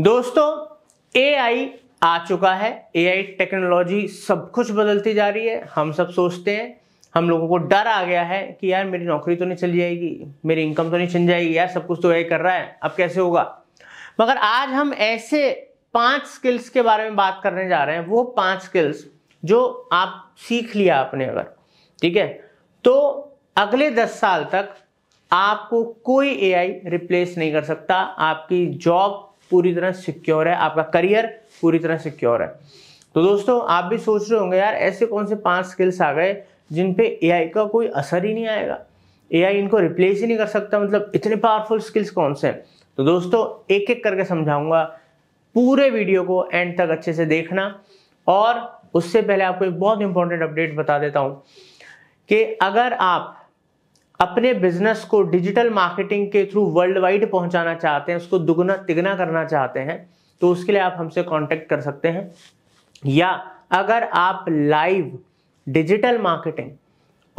दोस्तों एआई आ चुका है एआई टेक्नोलॉजी सब कुछ बदलती जा रही है हम सब सोचते हैं हम लोगों को डर आ गया है कि यार मेरी नौकरी तो नहीं चली जाएगी मेरी इनकम तो नहीं चल जाएगी यार सब कुछ तो एआई कर रहा है अब कैसे होगा मगर आज हम ऐसे पांच स्किल्स के बारे में बात करने जा रहे हैं वो पांच स्किल्स जो आप सीख लिया आपने अगर ठीक है तो अगले दस साल तक आपको कोई एआई रिप्लेस नहीं कर सकता आपकी जॉब पूरी तरह सिक्योर है आपका करियर पूरी तरह सिक्योर है तो दोस्तों आप भी सोच रहे होंगे यार ऐसे कौन से पांच स्किल्स आ गए जिन पे एआई का कोई असर ही नहीं आएगा एआई इनको रिप्लेस ही नहीं कर सकता मतलब इतने पावरफुल स्किल्स कौन से हैं तो दोस्तों एक एक करके समझाऊंगा पूरे वीडियो को एंड तक अच्छे से देखना और उससे पहले आपको एक बहुत इंपॉर्टेंट अपडेट बता देता हूँ कि अगर आप अपने बिजनेस को डिजिटल मार्केटिंग के थ्रू वर्ल्ड वाइड पहुंचाना चाहते हैं उसको दुगना तिगना करना चाहते हैं तो उसके लिए आप हमसे कांटेक्ट कर सकते हैं या अगर आप लाइव डिजिटल मार्केटिंग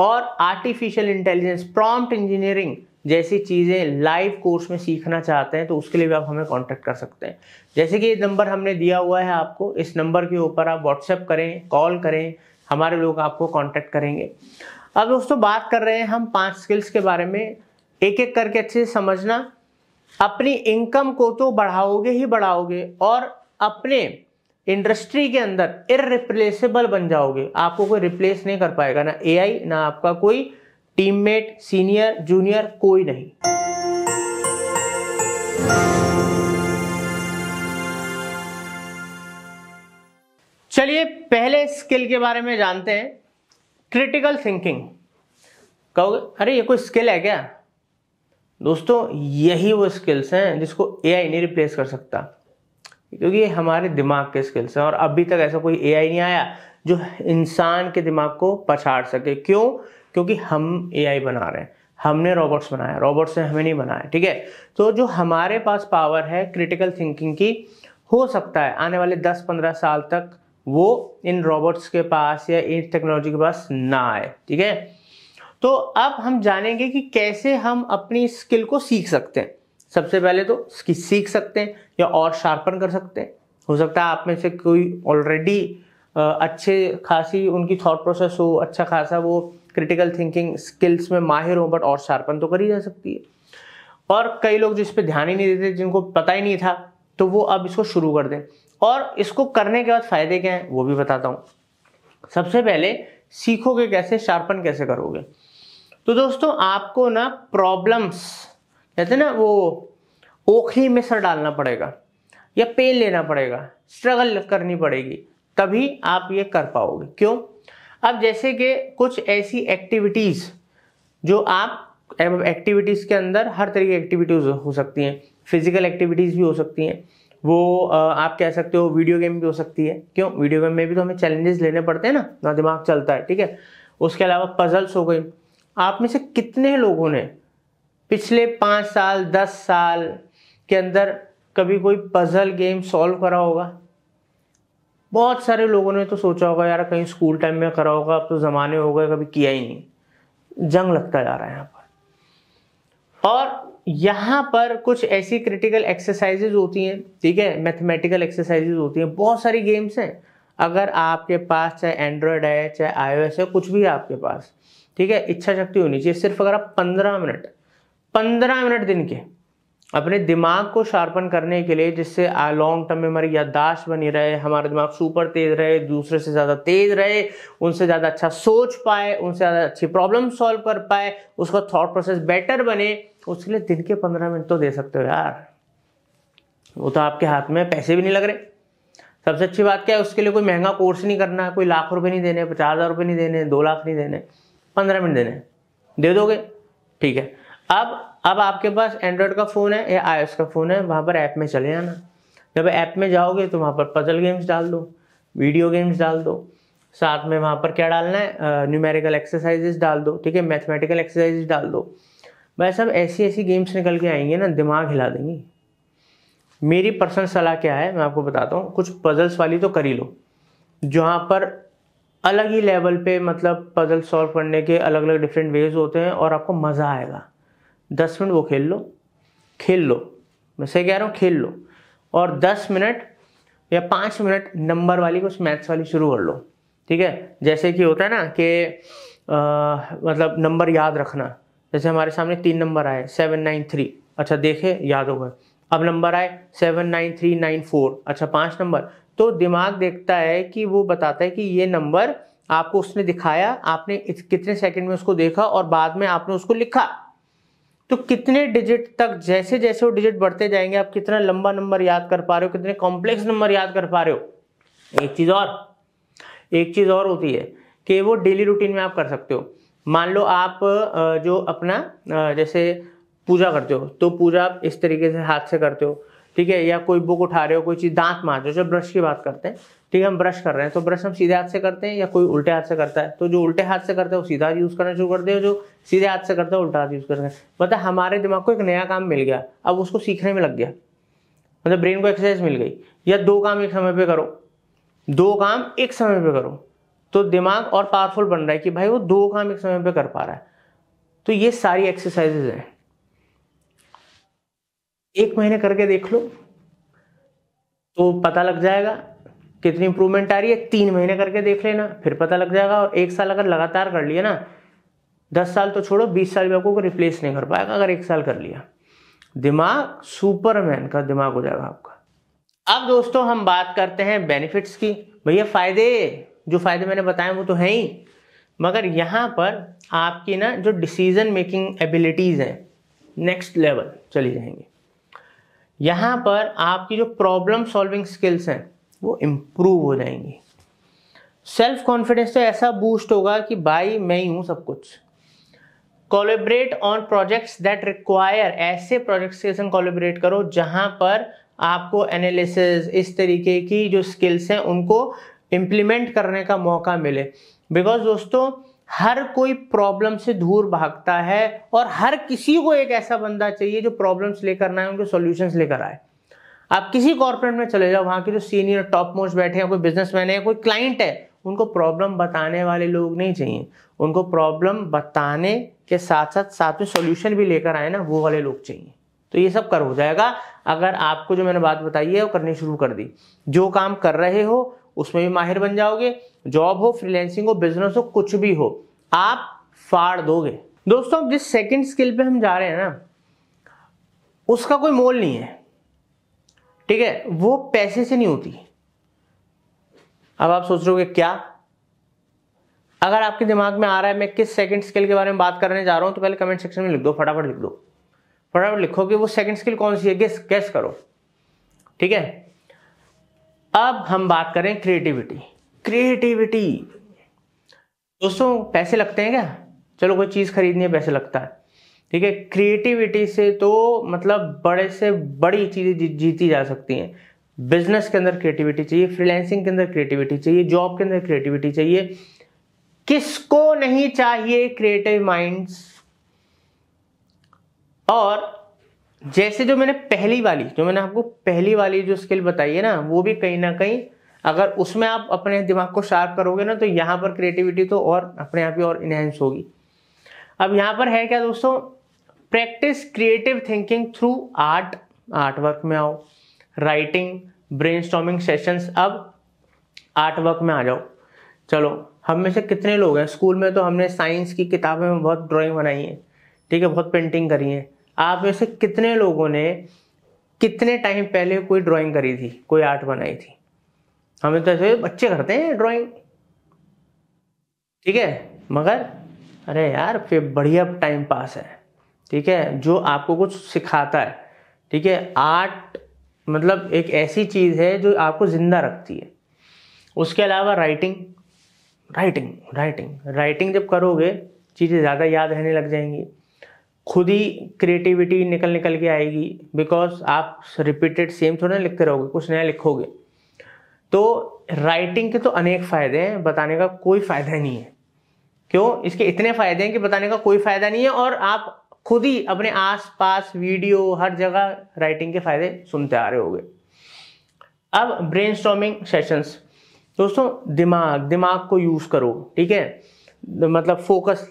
और आर्टिफिशियल इंटेलिजेंस प्रॉम्प्ट इंजीनियरिंग जैसी चीज़ें लाइव कोर्स में सीखना चाहते हैं तो उसके लिए भी आप हमें कांटेक्ट कर सकते हैं जैसे कि ये नंबर हमने दिया हुआ है आपको इस नंबर के ऊपर आप व्हाट्सएप करें कॉल करें हमारे लोग आपको कांटेक्ट करेंगे अब दोस्तों बात कर रहे हैं हम पांच स्किल्स के बारे में एक एक करके अच्छे से समझना अपनी इनकम को तो बढ़ाओगे ही बढ़ाओगे और अपने इंडस्ट्री के अंदर इरिप्लेसेबल बन जाओगे आपको कोई रिप्लेस नहीं कर पाएगा ना एआई ना आपका कोई टीममेट सीनियर जूनियर कोई नहीं चलिए पहले स्किल के बारे में जानते हैं क्रिटिकल थिंकिंग कहोगे अरे ये कोई स्किल है क्या दोस्तों यही वो स्किल्स हैं जिसको एआई नहीं रिप्लेस कर सकता क्योंकि ये हमारे दिमाग के स्किल्स हैं और अभी तक ऐसा कोई एआई नहीं आया जो इंसान के दिमाग को पछाड़ सके क्यों क्योंकि हम एआई बना रहे हैं हमने रोबोट्स बनाया रोबोट्स ने हमें नहीं बनाया ठीक है तो जो हमारे पास पावर है क्रिटिकल थिंकिंग की हो सकता है आने वाले 10-15 साल तक वो इन रोबोट्स के पास या इन टेक्नोलॉजी के पास ना आए ठीक है तो अब हम जानेंगे कि कैसे हम अपनी स्किल को सीख सकते हैं सबसे पहले तो सीख सकते हैं या और शार्पन कर सकते हैं हो सकता है आप में से कोई ऑलरेडी अच्छे खासी उनकी थॉट प्रोसेस हो अच्छा खासा वो क्रिटिकल थिंकिंग स्किल्स में माहिर हो बट और शार्पन तो करी जा सकती है और कई लोग जिस पर ध्यान ही नहीं देते जिनको पता ही नहीं था तो वो अब इसको शुरू कर दें और इसको करने के बाद फ़ायदे क्या हैं वो भी बताता हूँ सबसे पहले सीखोगे कैसे शार्पन कैसे करोगे तो दोस्तों आपको ना प्रॉब्लम्स कहते ना वो ओखली में सर डालना पड़ेगा या पेन लेना पड़ेगा स्ट्रगल करनी पड़ेगी तभी आप ये कर पाओगे क्यों अब जैसे कि कुछ ऐसी एक्टिविटीज़ जो आप एक्टिविटीज़ के अंदर हर तरह की एक्टिविटीज़ हो सकती हैं फिजिकल एक्टिविटीज़ भी हो सकती हैं वो आप कह सकते हो वीडियो गेम भी हो सकती है क्यों वीडियो गेम में भी तो हमें चैलेंजेस लेने पड़ते हैं ना ना दिमाग चलता है ठीक है उसके अलावा पजल्स हो गई आप में से कितने लोगों ने पिछले पाँच साल दस साल के अंदर कभी कोई पजल गेम सॉल्व करा होगा बहुत सारे लोगों ने तो सोचा होगा यार कहीं स्कूल टाइम में करा होगा अब तो ज़माने हो गए कभी किया ही नहीं जंग लगता जा रहा है यहाँ पर और यहाँ पर कुछ ऐसी क्रिटिकल एक्सरसाइजेज होती हैं ठीक है मैथमेटिकल एक्सरसाइजेज होती हैं बहुत सारी गेम्स हैं अगर आपके पास चाहे एंड्रॉयड है चाहे आईओएस है कुछ भी है आपके पास ठीक है इच्छा शक्ति होनी चाहिए सिर्फ अगर आप पंद्रह मिनट पंद्रह मिनट दिन के अपने दिमाग को शार्पन करने के लिए जिससे लॉन्ग टर्म में हमारी याददाश्त बनी रहे हमारा दिमाग सुपर तेज रहे दूसरे से ज़्यादा तेज रहे उनसे ज़्यादा अच्छा सोच पाए उनसे ज़्यादा अच्छी प्रॉब्लम सॉल्व कर पाए उसका थॉट प्रोसेस बेटर बने उसके लिए दिन के पंद्रह मिनट तो दे सकते हो यार वो तो आपके हाथ में पैसे भी नहीं लग रहे सबसे अच्छी बात क्या है उसके लिए कोई महंगा कोर्स नहीं करना कोई लाख रुपए नहीं देने पचास हज़ार रुपये नहीं देने दो लाख नहीं देने पंद्रह मिनट देने दे दोगे ठीक है अब अब आपके पास एंड्रॉयड का फ़ोन है या आई का फ़ोन है वहाँ पर ऐप में चले जाना जब ऐप में जाओगे तो वहाँ पर पजल गेम्स डाल दो वीडियो गेम्स डाल दो साथ में वहाँ पर क्या डालना है न्यूमेरिकल एक्सरसाइजेस डाल दो ठीक है मैथमेटिकल एक्सरसाइजेस डाल दो भाई साहब ऐसी ऐसी गेम्स निकल के आएंगे ना दिमाग हिला देंगी मेरी पर्सनल सलाह क्या है मैं आपको बताता हूँ कुछ पजल्स वाली तो कर ही लो जहाँ पर अलग ही लेवल पे मतलब पजल सॉल्व करने के अलग अलग डिफरेंट वेज होते हैं और आपको मज़ा आएगा दस मिनट वो खेल लो खेल लो मैं सही कह रहा हूँ खेल लो और दस मिनट या पाँच मिनट नंबर वाली कुछ मैथ्स वाली शुरू कर लो ठीक है जैसे कि होता है ना कि मतलब नंबर याद रखना जैसे हमारे सामने तीन नंबर आए सेवन नाइन थ्री अच्छा देखे याद हो गए अब नंबर आए seven nine three nine four अच्छा पांच नंबर तो दिमाग देखता है कि वो बताता है कि ये नंबर आपको उसने दिखाया आपने कितने सेकंड में उसको देखा और बाद में आपने उसको लिखा तो कितने डिजिट तक जैसे जैसे वो डिजिट बढ़ते जाएंगे आप कितना लंबा नंबर याद कर पा रहे हो कितने कॉम्प्लेक्स नंबर याद कर पा रहे हो एक चीज़ और एक चीज़ और होती है कि वो डेली रूटीन में आप कर सकते हो मान लो आप जो अपना जैसे पूजा करते हो तो पूजा आप इस तरीके से हाथ से करते हो ठीक है या कोई बुक उठा रहे हो कोई चीज़ दांत मार रहे हो जब ब्रश की बात करते हैं ठीक है हम ब्रश कर रहे हैं तो ब्रश हम सीधे हाथ से करते हैं या कोई उल्टे हाथ से करता है तो जो उल्टे हाथ से करते हैं वो सीधा यूज़ करना शुरू करते हो जो सीधे हाथ से करता है उल्टा हाथ यूज़ करते हैं मतलब हमारे दिमाग को एक नया काम मिल गया अब उसको सीखने में लग गया मतलब ब्रेन को एक्सरसाइज मिल गई या दो काम एक समय पर करो दो काम एक समय पर करो तो दिमाग और पावरफुल बन रहा है कि भाई वो दो काम एक समय पे कर पा रहा है तो ये सारी एक्सरसाइजेज हैं एक महीने करके देख लो तो पता लग जाएगा कितनी इंप्रूवमेंट आ रही है तीन महीने करके देख लेना फिर पता लग जाएगा और एक साल अगर लगातार कर लिया ना दस साल तो छोड़ो बीस साल भी आपको रिप्लेस नहीं कर पाएगा अगर एक साल कर लिया दिमाग सुपरमैन का दिमाग हो जाएगा आपका अब दोस्तों हम बात करते हैं बेनिफिट्स की भैया फायदे जो फ़ायदे मैंने बताए वो तो हैं ही मगर यहाँ पर आपकी ना जो डिसीज़न मेकिंग एबिलिटीज़ हैं नेक्स्ट लेवल चली जाएंगी यहाँ पर आपकी जो प्रॉब्लम सॉल्विंग स्किल्स हैं वो इम्प्रूव हो जाएंगी सेल्फ कॉन्फिडेंस तो ऐसा बूस्ट होगा कि भाई मैं ही हूँ सब कुछ collaborate on projects that require ऐसे प्रोजेक्ट्स के संग कोलेबरेट करो जहाँ पर आपको एनालिसिस इस तरीके की जो स्किल्स हैं उनको इम्प्लीमेंट करने का मौका मिले बिकॉज दोस्तों हर कोई प्रॉब्लम से दूर भागता है और हर किसी को एक ऐसा बंदा चाहिए जो प्रॉब्लम्स लेकर ना आए उनके सॉल्यूशंस लेकर आए आप किसी कॉर्पोरेट में चले जाओ वहाँ के जो सीनियर टॉप मोस्ट बैठे हैं कोई बिजनेस मैन है कोई क्लाइंट है उनको प्रॉब्लम बताने वाले लोग नहीं चाहिए उनको प्रॉब्लम बताने के साथ साथ साथ में सोल्यूशन भी लेकर आए ना वो वाले लोग चाहिए तो ये सब कर हो जाएगा अगर आपको जो मैंने बात बताई है वो करनी शुरू कर दी जो काम कर रहे हो उसमें भी माहिर बन जाओगे जॉब हो फ्रीलैंसिंग हो बिजनेस हो कुछ भी हो आप फाड़ दोगे दोस्तों जिस सेकंड स्किल पे हम जा रहे हैं ना उसका कोई मोल नहीं है ठीक है वो पैसे से नहीं होती अब आप सोच रहे हो क्या अगर आपके दिमाग में आ रहा है मैं किस सेकंड स्किल के बारे में बात करने जा रहा हूं तो पहले कमेंट सेक्शन में लिख दो फटाफट लिख दो फटाफट लिखो कि वो सेकंड स्किल कौन सी है गेस गेस करो ठीक है अब हम बात करें क्रिएटिविटी क्रिएटिविटी दोस्तों पैसे लगते हैं क्या चलो कोई चीज़ खरीदनी है पैसे लगता है ठीक है क्रिएटिविटी से तो मतलब बड़े से बड़ी चीज़ें जीती जा सकती हैं बिजनेस के अंदर क्रिएटिविटी चाहिए फ्रीलैंसिंग के अंदर क्रिएटिविटी चाहिए जॉब के अंदर क्रिएटिविटी चाहिए किसको नहीं चाहिए क्रिएटिव माइंड्स और जैसे जो मैंने पहली वाली जो मैंने आपको पहली वाली जो स्किल बताई है ना वो भी कहीं ना कहीं अगर उसमें आप अपने दिमाग को शार्प करोगे ना तो यहाँ पर क्रिएटिविटी तो और अपने आप ही और इन्हेंस होगी अब यहाँ पर है क्या दोस्तों practice creative thinking through art art work में आओ राइटिंग ब्रेन स्टॉमिंग सेशंस अब आर्ट वर्क में आ जाओ चलो हम में से कितने लोग हैं स्कूल में तो हमने साइंस की किताबें में बहुत ड्राइंग बनाई है ठीक है बहुत पेंटिंग करी है आप में से कितने लोगों ने कितने टाइम पहले कोई ड्राइंग करी थी कोई आर्ट बनाई थी हमें तो ऐसे बच्चे करते हैं ड्राइंग ठीक है मगर अरे यार फिर बढ़िया टाइम पास है ठीक है जो आपको कुछ सिखाता है ठीक है आर्ट मतलब एक ऐसी चीज़ है जो आपको ज़िंदा रखती है उसके अलावा राइटिंग राइटिंग राइटिंग राइटिंग जब करोगे चीज़ें ज़्यादा याद रहने लग जाएंगी खुद ही क्रिएटिविटी निकल निकल के आएगी बिकॉज आप रिपीटेड सेम थोड़ा लिखते रहोगे कुछ नया लिखोगे तो राइटिंग के तो अनेक फ़ायदे हैं बताने का कोई फ़ायदा नहीं है क्यों इसके इतने फ़ायदे हैं कि बताने का कोई फ़ायदा नहीं है और आप खुद ही अपने आस पास वीडियो हर जगह राइटिंग के फ़ायदे सुनते आ रहे होगे अब ब्रेन स्टॉमिंग सेशंस दोस्तों दिमाग दिमाग को यूज़ करो ठीक है मतलब फोकस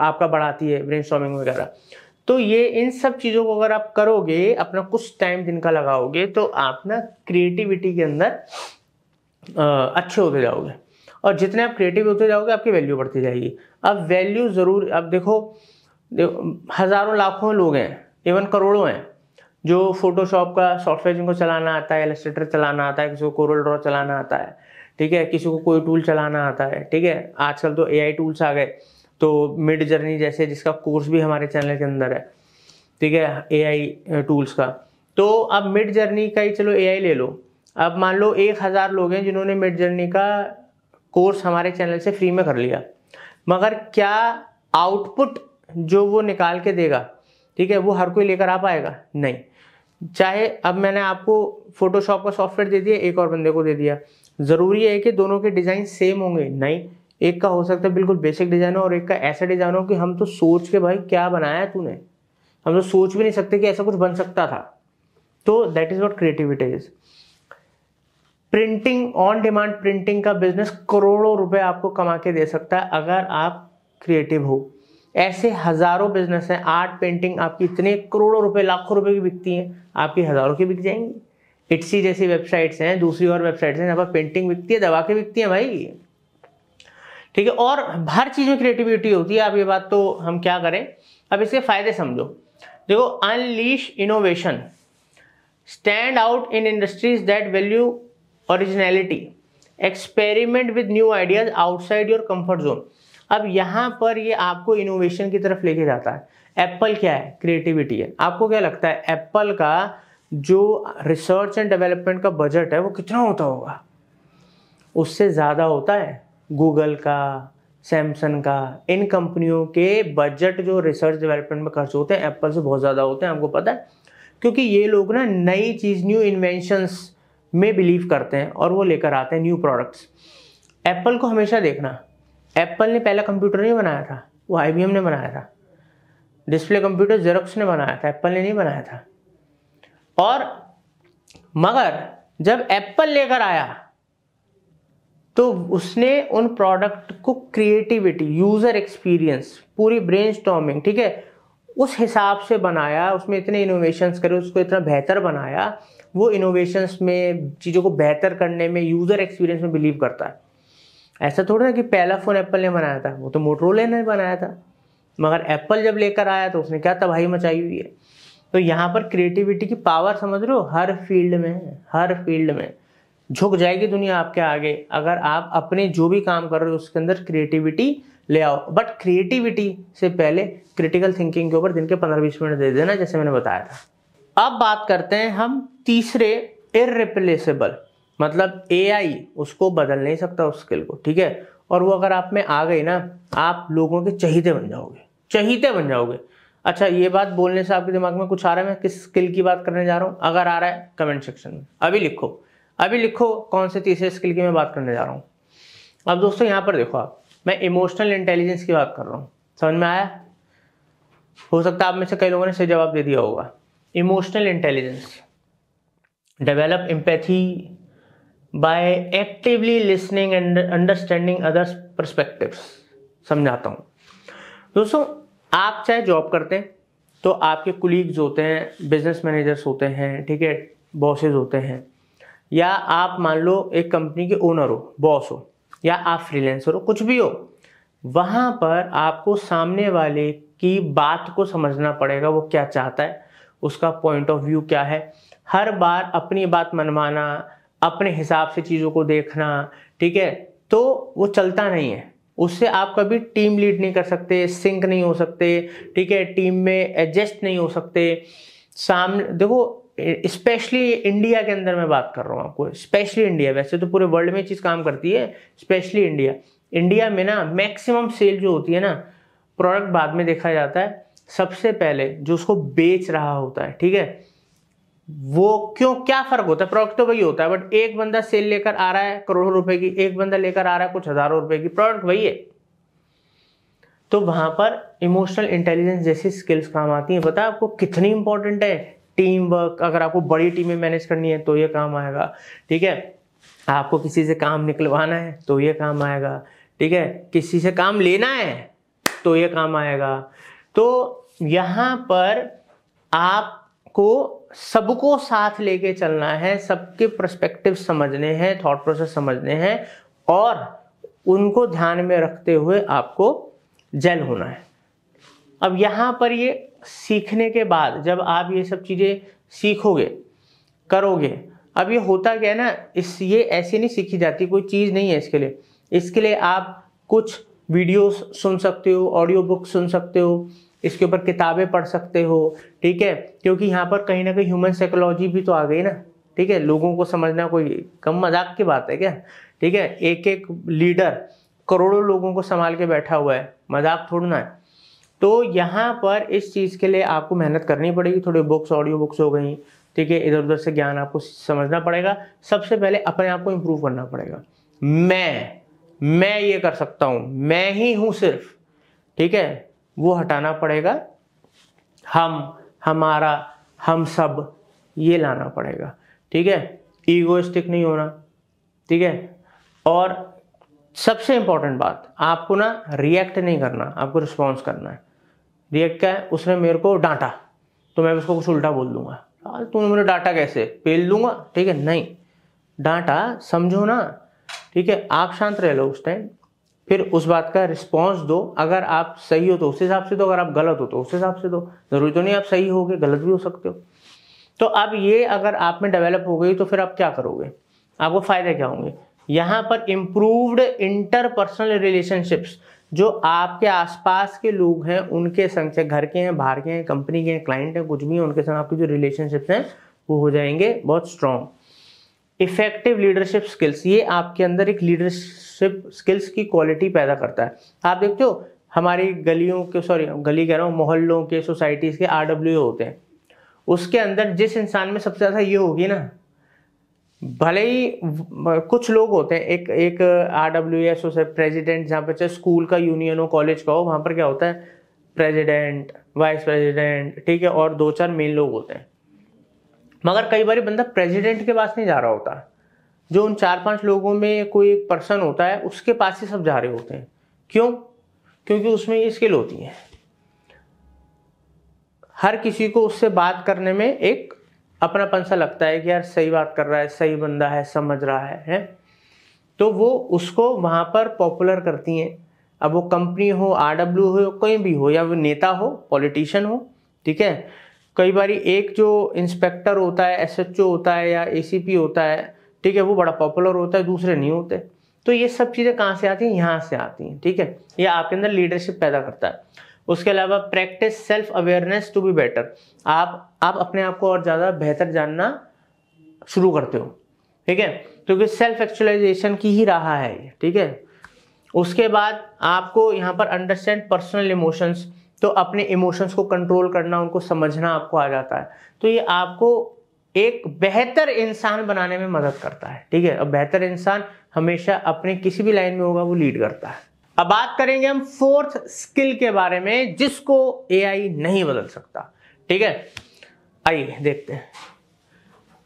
आपका बढ़ाती है ब्रेन वगैरह तो ये इन सब चीज़ों को अगर आप करोगे अपना कुछ टाइम दिन का लगाओगे तो आप ना क्रिएटिविटी के अंदर आ, अच्छे होते जाओगे और जितने आप क्रिएटिव होते जाओगे आपकी वैल्यू बढ़ती जाएगी अब वैल्यू ज़रूर अब देखो, देखो हज़ारों लाखों लोग हैं इवन करोड़ों हैं जो फोटोशॉप का सॉफ्टवेयर जिनको चलाना आता है एलिस्ट्रेटर चलाना आता है किसी को कोरल ड्रॉ चलाना आता है ठीक है किसी को कोई टूल चलाना आता है ठीक है आजकल तो ए टूल्स आ गए तो मिड जर्नी जैसे जिसका कोर्स भी हमारे चैनल के अंदर है ठीक है ए टूल्स का तो अब मिड जर्नी का ही चलो ए ले लो अब मान लो एक हज़ार लोग हैं जिन्होंने मिड जर्नी का कोर्स हमारे चैनल से फ्री में कर लिया मगर क्या आउटपुट जो वो निकाल के देगा ठीक है वो हर कोई लेकर आ पाएगा नहीं चाहे अब मैंने आपको फोटोशॉप का सॉफ्टवेयर दे दिया एक और बंदे को दे दिया ज़रूरी है कि दोनों के डिज़ाइन सेम होंगे नहीं एक का हो सकता है बिल्कुल बेसिक डिज़ाइन हो और एक का ऐसा डिज़ाइन हो कि हम तो सोच के भाई क्या बनाया तूने हम तो सोच भी नहीं सकते कि ऐसा कुछ बन सकता था तो that is not creativity is printing on demand printing का बिजनेस करोड़ों रुपए आपको कमा के दे सकता है अगर आप क्रिएटिव हो ऐसे हजारों बिजनेस हैं आर्ट पेंटिंग आपकी इतने करोड़ों रुपए लाखों रुपए की बिकती हैं आपकी हजारों की बिक जाएंगी इट्सी जैसी वेबसाइट्स हैं दूसरी और वेबसाइट्स हैं जहाँ पर पेंटिंग बिकती है दवा के बिकती है भाई ठीक है और हर चीज़ में क्रिएटिविटी होती है आप ये बात तो हम क्या करें अब इसके फायदे समझो देखो unleash innovation stand out in industries that value originality experiment with new ideas outside your comfort zone अब यहाँ पर ये आपको इनोवेशन की तरफ लेके जाता है एप्पल क्या है क्रिएटिविटी है आपको क्या लगता है एप्पल का जो रिसर्च एंड डेवलपमेंट का बजट है वो कितना होता होगा उससे ज़्यादा होता है गूगल का सैमसंग का इन कंपनियों के बजट जो रिसर्च डेवलपमेंट में खर्च होते हैं एप्पल से बहुत ज़्यादा होते हैं आपको पता है क्योंकि ये लोग ना नई चीज़ न्यू इन्वेंशंस में बिलीव करते हैं और वो लेकर आते हैं न्यू प्रोडक्ट्स एप्पल को हमेशा देखना एप्पल ने पहला कंप्यूटर नहीं बनाया था वो आई ने बनाया था डिस्प्ले कंप्यूटर जेरोक्स ने बनाया था एप्पल ने नहीं बनाया था और मगर जब एप्पल लेकर आया तो उसने उन प्रोडक्ट को क्रिएटिविटी यूज़र एक्सपीरियंस पूरी ब्रेन ठीक है उस हिसाब से बनाया उसमें इतने इनोवेशंस करे उसको इतना बेहतर बनाया वो इनोवेशंस में चीज़ों को बेहतर करने में यूज़र एक्सपीरियंस में बिलीव करता है ऐसा थोड़ा ना कि पहला फ़ोन एप्पल ने बनाया था वो तो मोटरोला ने बनाया था मगर एप्पल जब लेकर आया तो उसने क्या तबाही मचाई हुई है तो यहाँ पर क्रिएटिविटी की पावर समझ लो हर फील्ड में हर फील्ड में झुक जाएगी दुनिया आपके आगे अगर आप अपने जो भी काम कर रहे हो उसके अंदर क्रिएटिविटी ले आओ बट क्रिएटिविटी से पहले क्रिटिकल थिंकिंग के ऊपर दिन के पंद्रह बीस मिनट दे देना जैसे मैंने बताया था अब बात करते हैं हम तीसरे इरिप्लेसेबल मतलब ए उसको बदल नहीं सकता उस स्किल को ठीक है और वो अगर आप में आ गई ना आप लोगों के चहीते बन जाओगे चहीते बन जाओगे अच्छा ये बात बोलने से आपके दिमाग में कुछ आ रहा है मैं किस स्किल की बात करने जा रहा हूँ अगर आ रहा है कमेंट सेक्शन में अभी लिखो अभी लिखो कौन से तीसरे स्किल की मैं बात करने जा रहा हूँ अब दोस्तों यहाँ पर देखो आप मैं इमोशनल इंटेलिजेंस की बात कर रहा हूँ समझ में आया हो सकता है आप में से कई लोगों ने सही जवाब दे दिया होगा emotional intelligence develop empathy by actively listening and understanding others perspectives समझाता हूँ दोस्तों आप चाहे जॉब करते हैं तो आपके कुलीग्स होते हैं बिजनेस मैनेजर्स होते हैं ठीक है बॉसेज होते हैं या आप मान लो एक कंपनी के ओनर हो बॉस हो या आप फ्रीलेंसर हो कुछ भी हो वहाँ पर आपको सामने वाले की बात को समझना पड़ेगा वो क्या चाहता है उसका पॉइंट ऑफ व्यू क्या है हर बार अपनी बात मनवाना अपने हिसाब से चीज़ों को देखना ठीक है तो वो चलता नहीं है उससे आप कभी टीम लीड नहीं कर सकते सिंक नहीं हो सकते ठीक है टीम में एडजस्ट नहीं हो सकते सामने देखो स्पेशली इंडिया के अंदर मैं बात कर रहा हूँ आपको स्पेशली इंडिया वैसे तो पूरे वर्ल्ड में चीज़ काम करती है स्पेशली इंडिया इंडिया में ना मैक्सिमम सेल जो होती है ना प्रोडक्ट बाद में देखा जाता है सबसे पहले जो उसको बेच रहा होता है ठीक है वो क्यों क्या फर्क होता है प्रोडक्ट तो वही होता है बट एक बंदा सेल लेकर आ रहा है करोड़ों रुपए की एक बंदा लेकर आ रहा है कुछ हजारों रुपए की प्रोडक्ट वही है तो वहां पर इमोशनल इंटेलिजेंस जैसी स्किल्स काम आती है बताए आपको कितनी इंपॉर्टेंट है टीम वर्क अगर आपको बड़ी टीमें मैनेज करनी है तो ये काम आएगा ठीक है आपको किसी से काम निकलवाना है तो ये काम आएगा ठीक है किसी से काम लेना है तो ये काम आएगा तो यहां पर आपको सबको साथ लेके चलना है सबके प्रस्पेक्टिव समझने हैं थॉट प्रोसेस समझने हैं और उनको ध्यान में रखते हुए आपको जेल होना है अब यहाँ पर ये सीखने के बाद जब आप ये सब चीज़ें सीखोगे करोगे अब ये होता क्या है ना इस ये ऐसे नहीं सीखी जाती कोई चीज़ नहीं है इसके लिए इसके लिए आप कुछ वीडियोस सुन सकते हो ऑडियो बुक सुन सकते हो इसके ऊपर किताबें पढ़ सकते हो ठीक है क्योंकि यहाँ पर कहीं ना कहीं ह्यूमन साइकोलॉजी भी तो आ गई ना ठीक है लोगों को समझना कोई कम मजाक की बात है क्या ठीक है एक एक लीडर करोड़ों लोगों को संभाल के बैठा हुआ है मजाक थोड़ना है तो यहाँ पर इस चीज़ के लिए आपको मेहनत करनी पड़ेगी थोड़ी बुक्स ऑडियो बुक्स हो गई ठीक है इधर उधर से ज्ञान आपको समझना पड़ेगा सबसे पहले अपने आप को इम्प्रूव करना पड़ेगा मैं मैं ये कर सकता हूँ मैं ही हूँ सिर्फ ठीक है वो हटाना पड़ेगा हम हमारा हम सब ये लाना पड़ेगा ठीक है ईगोइस्टिक नहीं होना ठीक है और सबसे इंपॉर्टेंट बात आपको ना रिएक्ट नहीं करना आपको रिस्पॉन्स करना है रिएक्ट क्या है उसने मेरे को डांटा तो मैं उसको कुछ उल्टा बोल दूंगा यार तूने मेरे डांटा कैसे पेल दूंगा ठीक है नहीं डांटा समझो ना ठीक है आप शांत रह लो उस टाइम फिर उस बात का रिस्पॉन्स दो अगर आप सही हो तो उस हिसाब से दो अगर आप गलत हो तो उस हिसाब से दो ज़रूरी तो नहीं आप सही हो गए गलत भी हो सकते हो तो अब ये अगर आप में डेवलप हो गई तो फिर आप क्या करोगे आपको फ़ायदे क्या होंगे यहाँ पर इम्प्रूवड इंटरपर्सनल रिलेशनशिप्स जो आपके आसपास के लोग हैं उनके संग से घर के हैं बाहर के हैं कंपनी के हैं क्लाइंट हैं कुछ भी हैं उनके संग आपकी जो रिलेशनशिप्स हैं वो हो जाएंगे बहुत स्ट्रॉन्ग इफेक्टिव लीडरशिप स्किल्स ये आपके अंदर एक लीडरशिप स्किल्स की क्वालिटी पैदा करता है आप देखते हो हमारी गलियों के सॉरी गली कह रहा हूँ मोहल्लों के सोसाइटीज़ के आर होते हैं उसके अंदर जिस इंसान में सबसे ज़्यादा ये होगी ना भले ही कुछ लोग होते हैं एक एक आर डब्ल्यू एस प्रेजिडेंट जहाँ पर चाहे स्कूल का यूनियन हो कॉलेज का हो वहाँ पर क्या होता है प्रेजिडेंट वाइस प्रेजिडेंट ठीक है और दो चार मेन लोग होते हैं मगर कई बार बंदा प्रेसिडेंट के पास नहीं जा रहा होता जो उन चार पांच लोगों में कोई एक पर्सन होता है उसके पास ही सब जा रहे होते हैं क्यों क्योंकि उसमें ये स्किल होती है हर किसी को उससे बात करने में एक अपनापन सा लगता है कि यार सही बात कर रहा है सही बंदा है समझ रहा है, है? तो वो उसको वहाँ पर पॉपुलर करती हैं अब वो कंपनी हो आर हो कोई भी हो या वो नेता हो पॉलिटिशियन हो ठीक है कई बार एक जो इंस्पेक्टर होता है एसएचओ होता है या एसीपी होता है ठीक है वो बड़ा पॉपुलर होता है दूसरे नहीं होते तो ये सब चीज़ें कहाँ से आती हैं यहाँ से आती हैं ठीक है ये आपके अंदर लीडरशिप पैदा करता है उसके अलावा practice self awareness to be better आप आप अपने आप को और ज़्यादा बेहतर जानना शुरू करते हो ठीक है क्योंकि सेल्फ एक्चुअलाइजेशन की ही रहा है ठीक है उसके बाद आपको यहाँ पर अंडरस्टैंड पर्सनल इमोशंस तो अपने इमोशंस को कंट्रोल करना उनको समझना आपको आ जाता है तो ये आपको एक बेहतर इंसान बनाने में मदद करता है ठीक है अब बेहतर इंसान हमेशा अपने किसी भी लाइन में होगा वो लीड करता है अब बात करेंगे हम फोर्थ स्किल के बारे में जिसको ए नहीं बदल सकता ठीक है आइए देखते हैं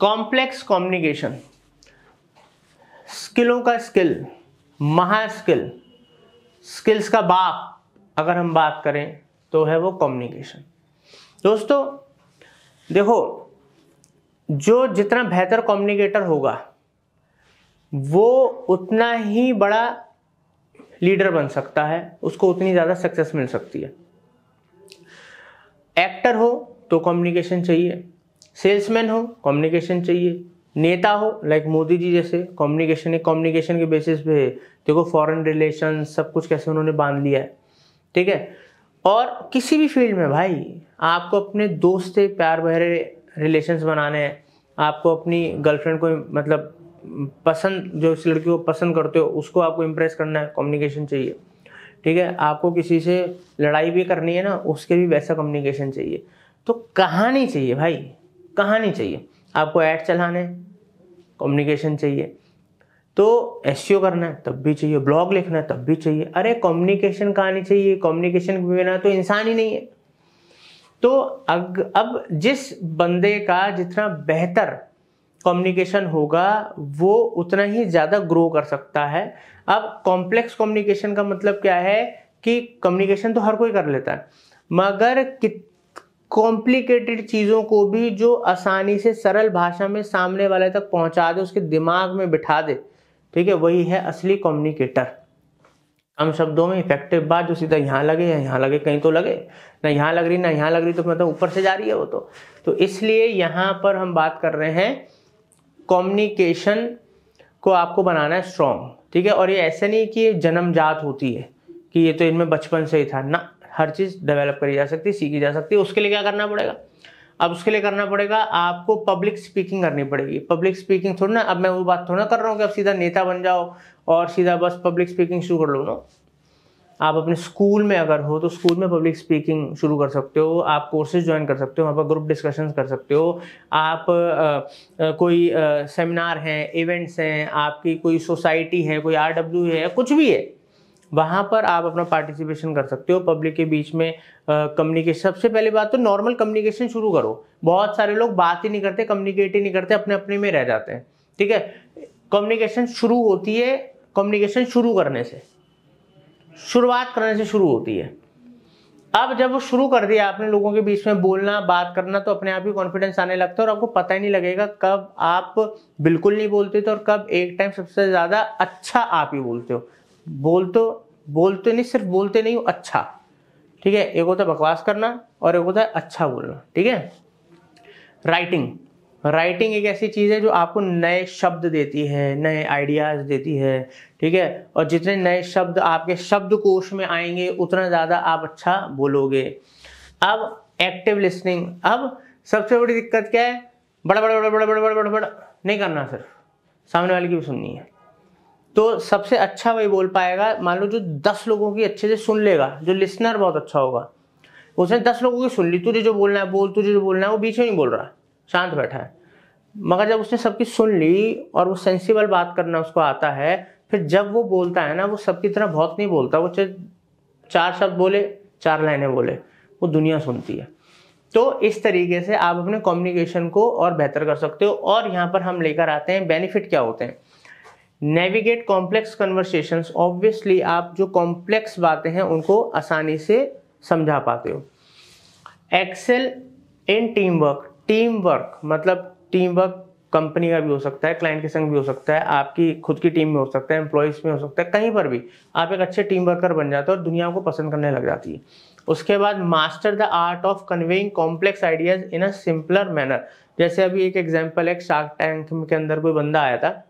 कॉम्प्लेक्स कॉम्युनिकेशन स्किलों का स्किल महा स्किल स्किल्स का बाप अगर हम बात करें तो है वो कम्युनिकेशन दोस्तों देखो जो जितना बेहतर कम्युनिकेटर होगा वो उतना ही बड़ा लीडर बन सकता है उसको उतनी ज़्यादा सक्सेस मिल सकती है एक्टर हो तो कम्युनिकेशन चाहिए सेल्समैन हो कम्युनिकेशन चाहिए नेता हो लाइक मोदी जी जैसे कम्युनिकेशन एक कम्युनिकेशन के बेसिस पे देखो फॉरेन रिलेशन सब कुछ कैसे उन्होंने बांध लिया है ठीक है और किसी भी फील्ड में भाई आपको अपने दोस्त से प्यार भरे रिलेशंस बनाने हैं आपको अपनी गर्लफ्रेंड को मतलब पसंद जो उस लड़की को पसंद करते हो उसको आपको इम्प्रेस करना है कम्युनिकेशन चाहिए ठीक है आपको किसी से लड़ाई भी करनी है ना उसके भी वैसा कम्युनिकेशन चाहिए तो कहानी चाहिए भाई कहानी चाहिए आपको ऐड चलाने कम्युनिकेशन चाहिए तो एस e करना है तब भी चाहिए ब्लॉग लिखना है तब भी चाहिए अरे कम्युनिकेशन का आनी चाहिए कम्युनिकेशन के बिना तो इंसान ही नहीं है तो अग, अब जिस बंदे का जितना बेहतर कम्युनिकेशन होगा वो उतना ही ज़्यादा ग्रो कर सकता है अब कॉम्प्लेक्स कम्युनिकेशन का मतलब क्या है कि कम्युनिकेशन तो हर कोई कर लेता है मगर कॉम्प्लिकेटेड चीज़ों को भी जो आसानी से सरल भाषा में सामने वाले तक पहुंचा दे उसके दिमाग में बिठा दे ठीक है वही है असली कम्युनिकेटर हम शब्दों में इफेक्टिव बात जो सीधा यहाँ लगे या यहाँ लगे कहीं तो लगे ना यहाँ लग रही ना यहाँ लग रही तो मतलब ऊपर से जा रही है वो तो तो इसलिए यहाँ पर हम बात कर रहे हैं कम्युनिकेशन को आपको बनाना है स्ट्रॉन्ग ठीक है और ये ऐसे नहीं कि जन्म जन्मजात होती है कि ये तो इनमें बचपन से ही था ना हर चीज़ डेवलप करी जा सकती सीखी जा सकती है उसके लिए क्या करना पड़ेगा अब उसके लिए करना पड़ेगा आपको पब्लिक स्पीकिंग करनी पड़ेगी पब्लिक स्पीकिंग थोड़ी ना अब मैं वो बात थोड़ा ना कर रहा हूँ कि आप सीधा नेता बन जाओ और सीधा बस पब्लिक स्पीकिंग शुरू कर लो ना आप अपने स्कूल में अगर हो तो स्कूल में पब्लिक स्पीकिंग शुरू कर सकते हो आप कोर्सेज ज्वाइन कर सकते हो वहाँ पर ग्रुप डिस्कशंस कर सकते हो आप आ, आ, कोई सेमिनार हैं इवेंट्स हैं आपकी कोई सोसाइटी है कोई आर है कुछ भी है वहाँ पर आप अपना पार्टिसिपेशन कर सकते हो पब्लिक के बीच में कम्युनिकेशन सबसे पहले बात तो नॉर्मल कम्युनिकेशन शुरू करो बहुत सारे लोग बात ही नहीं करते कम्युनिकेट ही नहीं करते अपने अपने में रह जाते हैं ठीक है कम्युनिकेशन शुरू होती है कम्युनिकेशन शुरू करने से शुरुआत करने से शुरू होती है अब जब वो शुरू कर दिया आपने लोगों के बीच में बोलना बात करना तो अपने आप ही कॉन्फिडेंस आने लगता है और आपको पता ही नहीं लगेगा कब आप बिल्कुल नहीं बोलते थे और कब एक टाइम सबसे ज़्यादा अच्छा आप ही बोलते हो बोल तो बोलते नहीं सिर्फ बोलते नहीं हो अच्छा ठीक है एक होता है बकवास करना और एक होता है अच्छा बोलना ठीक है राइटिंग राइटिंग एक ऐसी चीज़ है जो आपको नए शब्द देती है नए आइडियाज़ देती है ठीक है और जितने नए शब्द आपके शब्दकोश में आएंगे उतना ज़्यादा आप अच्छा बोलोगे अब एक्टिव लिसनिंग अब सबसे बड़ी दिक्कत क्या है बड़ा बड़ा बड़ा बड़ा बड़ा बड़ा बड़ा बड़ा नहीं करना सिर्फ सामने वाले की भी सुननी है तो सबसे अच्छा वही बोल पाएगा मान लो जो दस लोगों की अच्छे से सुन लेगा जो लिसनर बहुत अच्छा होगा उसने दस लोगों की सुन ली तुझे जो बोलना है बोल तुझे जो बोलना है वो बीच में नहीं बोल रहा शांत बैठा है मगर जब उसने सबकी सुन ली और वो सेंसिबल बात करना उसको आता है फिर जब वो बोलता है ना वो सबकी तरह बहुत नहीं बोलता वो चार शब्द बोले चार लाइनें बोले वो दुनिया सुनती है तो इस तरीके से आप अपने कम्युनिकेशन को और बेहतर कर सकते हो और यहाँ पर हम लेकर आते हैं बेनिफिट क्या होते हैं नेविगेट कॉम्प्लेक्स कन्वर्सेशंस ऑब्वियसली आप जो कॉम्प्लेक्स बातें हैं उनको आसानी से समझा पाते हो excel in team work team work मतलब टीम वर्क कंपनी का भी हो सकता है क्लाइंट के संग भी हो सकता है आपकी खुद की टीम में हो सकता है एम्प्लॉयज़ में हो सकता है कहीं पर भी आप एक अच्छे टीम वर्कर बन जाते हो और दुनिया को पसंद करने लग जाती है उसके बाद master the art of conveying complex ideas in a simpler manner जैसे अभी एक एग्जाम्पल एक शार्क टैंक के अंदर कोई बंदा आया था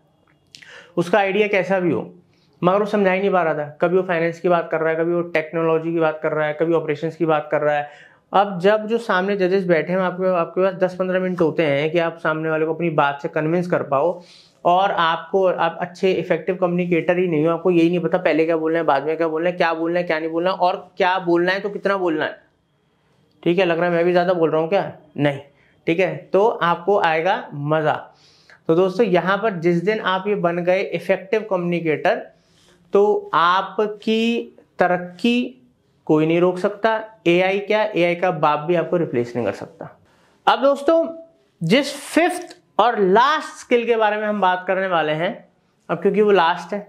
उसका आइडिया कैसा भी हो मगर वो समझा ही नहीं पा रहा था कभी वो फाइनेंस की बात कर रहा है कभी वो टेक्नोलॉजी की बात कर रहा है कभी ऑपरेशन की बात कर रहा है अब जब जो सामने जजेस बैठे हैं आपके आपके पास दस पंद्रह मिनट होते हैं कि आप सामने वाले को अपनी बात से कन्विंस कर पाओ और आपको आप अच्छे इफेक्टिव कम्युनिकेटर ही नहीं हो आपको यही नहीं पता पहले क्या बोलना है बाद में क्या बोलना है क्या बोलना है क्या नहीं बोलना है और क्या बोलना है तो कितना बोलना है ठीक है लग रहा है मैं भी ज़्यादा बोल रहा हूँ क्या नहीं ठीक है तो आपको आएगा मज़ा तो दोस्तों यहाँ पर जिस दिन आप ये बन गए इफेक्टिव कम्युनिकेटर तो आपकी तरक्की कोई नहीं रोक सकता एआई क्या एआई का बाप भी आपको रिप्लेस नहीं कर सकता अब दोस्तों जिस फिफ्थ और लास्ट स्किल के बारे में हम बात करने वाले हैं अब क्योंकि वो लास्ट है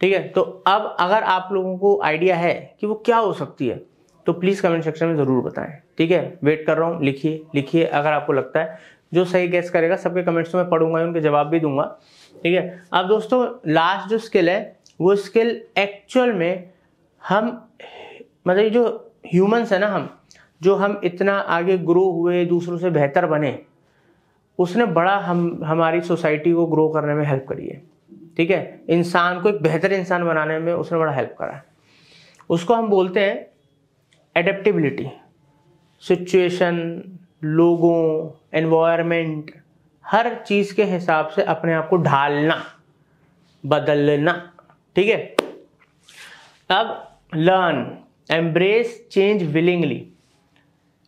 ठीक है तो अब अगर आप लोगों को आइडिया है कि वो क्या हो सकती है तो प्लीज़ कमेंट सेक्शन में ज़रूर बताएं ठीक है वेट कर रहा हूँ लिखिए लिखिए अगर आपको लगता है जो सही गैस करेगा सबके कमेंट्स तो में पढ़ूंगा उनके जवाब भी दूंगा ठीक है अब दोस्तों लास्ट जो स्किल है वो स्किल एक्चुअल में हम मतलब जो ह्यूमंस है ना हम जो हम इतना आगे ग्रो हुए दूसरों से बेहतर बने उसने बड़ा हम हमारी सोसाइटी को ग्रो करने में हेल्प करी है ठीक है इंसान को एक बेहतर इंसान बनाने में उसने बड़ा हेल्प करा है उसको हम बोलते हैं एडेप्टिबिलिटी सिचुएशन लोगों एनवायरमेंट हर चीज़ के हिसाब से अपने आप को ढालना बदलना ठीक है अब लर्न एम्ब्रेस चेंज विलिंगली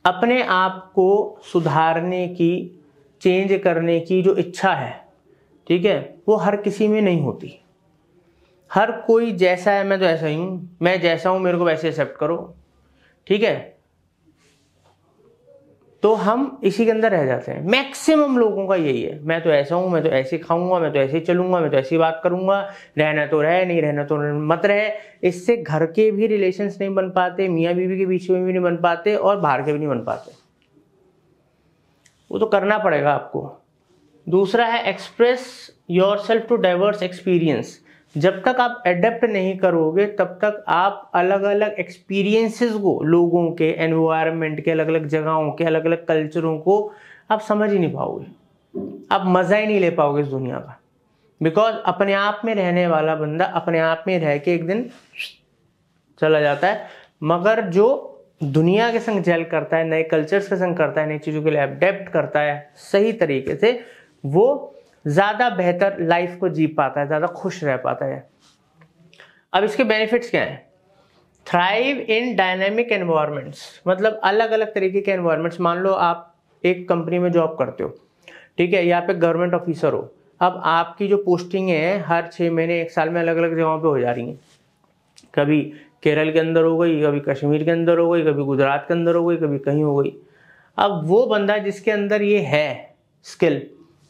अपने आप को सुधारने की चेंज करने की जो इच्छा है ठीक है वो हर किसी में नहीं होती हर कोई जैसा है मैं तो ऐसा ही हूँ मैं जैसा हूँ मेरे को वैसे एक्सेप्ट करो ठीक है तो हम इसी के अंदर रह जाते हैं मैक्सिमम लोगों का यही है मैं तो ऐसा हूं मैं तो ऐसे खाऊंगा मैं तो ऐसे चलूंगा मैं तो ऐसी बात करूंगा रहना तो रहे नहीं रहना तो मत रहे इससे घर के भी रिलेशंस नहीं बन पाते मियाँ बीवी के बीच में भी नहीं बन पाते और बाहर के भी नहीं बन पाते वो तो करना पड़ेगा आपको दूसरा है express yourself to diverse experience जब तक आप एडेप्ट नहीं करोगे तब तक आप अलग अलग एक्सपीरियंसेस को लोगों के एनवायरमेंट के अलग अलग जगहों के अलग अलग कल्चरों को आप समझ ही नहीं पाओगे आप मज़ा ही नहीं ले पाओगे इस दुनिया का बिकॉज अपने आप में रहने वाला बंदा अपने आप में रह के एक दिन चला जाता है मगर जो दुनिया के संग जेल करता है नए कल्चर्स के संग करता है नई चीज़ों के लिए अडेप्ट करता है सही तरीके से वो ज़्यादा बेहतर लाइफ को जी पाता है ज़्यादा खुश रह पाता है अब इसके बेनिफिट्स क्या हैं थ्राइव इन डायनेमिक एनवायरनमेंट्स मतलब अलग अलग तरीके के एनवायरनमेंट्स मान लो आप एक कंपनी में जॉब करते हो ठीक है या पे गवर्नमेंट ऑफिसर हो अब आपकी जो पोस्टिंग है हर छः महीने एक साल में अलग अलग जगहों पे हो जा रही हैं कभी केरल के अंदर हो गई कभी कश्मीर के अंदर हो गई कभी गुजरात के अंदर हो गई कभी कहीं हो गई अब वो बंदा जिसके अंदर ये है स्किल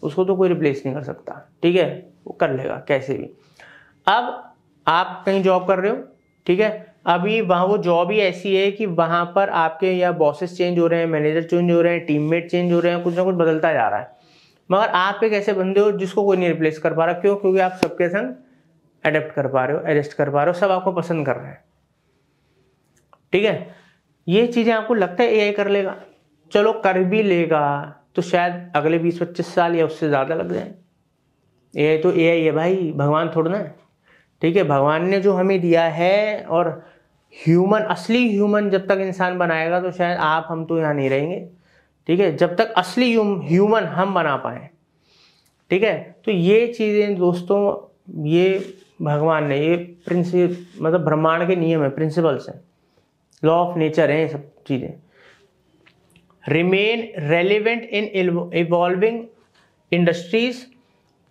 उसको तो कोई रिप्लेस नहीं कर सकता ठीक है वो कर लेगा कैसे भी अब आप कहीं जॉब कर रहे हो ठीक है अभी वहाँ वो जॉब ही ऐसी है कि वहाँ पर आपके या बॉसेस चेंज हो रहे हैं मैनेजर चेंज हो रहे हैं टीममेट चेंज हो रहे हैं कुछ ना कुछ बदलता जा रहा है मगर आप एक ऐसे बंदे हो जिसको कोई नहीं रिप्लेस कर पा रहा क्यों क्योंकि आप सबके संग एडेप्ट कर पा रहे हो एडजस्ट कर पा रहे हो सब आपको पसंद कर रहे हैं ठीक है ये चीज़ें आपको लगता है ए कर लेगा चलो कर भी लेगा तो शायद अगले बीस पच्चीस साल या उससे ज़्यादा लग जाए ए तो ए है भाई भगवान थोड़ा ना ठीक है भगवान ने जो हमें दिया है और ह्यूमन असली ह्यूमन जब तक इंसान बनाएगा तो शायद आप हम तो यहाँ नहीं रहेंगे ठीक है जब तक असली ह्यूमन हम बना पाए ठीक है तो ये चीज़ें दोस्तों ये भगवान ने ये प्रिंसिप मतलब ब्रह्मांड के नियम है प्रिंसिपल्स हैं लॉ ऑफ नेचर हैं सब चीज़ें remain relevant in evolving industries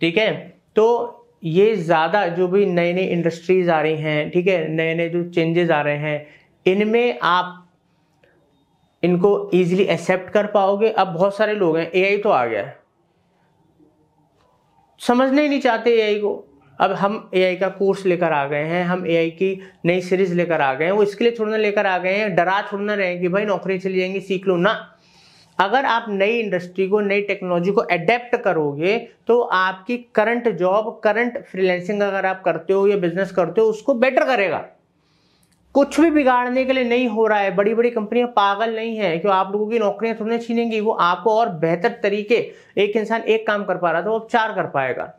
ठीक है तो ये ज़्यादा जो भी नई नई इंडस्ट्रीज आ रही हैं ठीक है नए नए जो चेंजेस आ रहे हैं इनमें आप इनको ईजिली एक्सेप्ट कर पाओगे अब बहुत सारे लोग हैं एआई तो आ गया है समझना ही नहीं चाहते एआई को अब हम एआई का कोर्स लेकर आ गए हैं हम एआई की नई सीरीज लेकर आ गए हैं वो इसके लिए छोड़ना लेकर आ गए हैं डरा छोड़ना रहे कि भाई नौकरी चली जाएंगी सीख लो ना अगर आप नई इंडस्ट्री को नई टेक्नोलॉजी को अडेप्ट करोगे तो आपकी करंट जॉब करंट फ्रीलैंसिंग अगर आप करते हो या बिजनेस करते हो उसको बेटर करेगा कुछ भी बिगाड़ने के लिए नहीं हो रहा है बड़ी बड़ी कंपनियां पागल नहीं है क्यों आप लोगों की नौकरियां थोड़ी छीनेंगी वो आपको और बेहतर तरीके एक इंसान एक काम कर पा रहा था वो चार कर पाएगा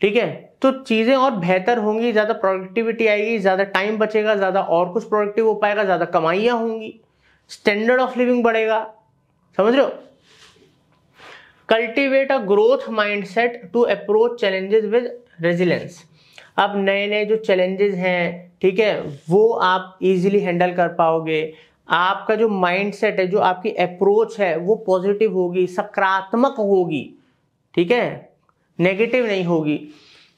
ठीक है तो चीज़ें और बेहतर होंगी ज़्यादा प्रोडक्टिविटी आएगी ज़्यादा टाइम बचेगा ज़्यादा और कुछ प्रोडक्टिव हो पाएगा ज़्यादा कमाइयाँ होंगी स्टैंडर्ड ऑफ लिविंग बढ़ेगा समझ रहे हो cultivate a growth mindset to approach challenges with resilience आप नए नए जो चैलेंजेस हैं ठीक है वो आप इजीली हैंडल कर पाओगे आपका जो माइंडसेट है जो आपकी अप्रोच है वो पॉजिटिव होगी सकारात्मक होगी ठीक है नेगेटिव नहीं होगी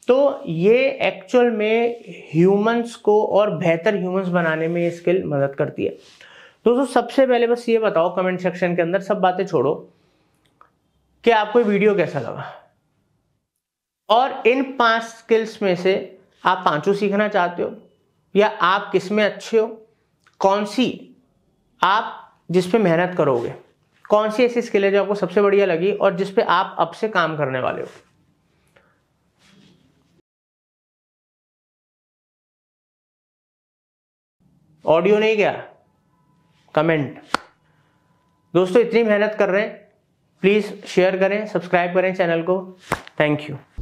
तो ये एक्चुअल में ह्यूमंस को और बेहतर ह्यूमंस बनाने में ये स्किल मदद करती है दोस्तों सबसे पहले बस ये बताओ कमेंट सेक्शन के अंदर सब बातें छोड़ो कि आपको वीडियो कैसा लगा और इन पांच स्किल्स में से आप पांचों सीखना चाहते हो या आप किस में अच्छे हो कौन सी आप जिस पे मेहनत करोगे कौन सी ऐसी स्किल है जो आपको सबसे बढ़िया लगी और जिस पे आप अब से काम करने वाले हो ऑडियो नहीं गया कमेंट दोस्तों इतनी मेहनत कर रहे हैं प्लीज़ शेयर करें सब्सक्राइब करें चैनल को थैंक यू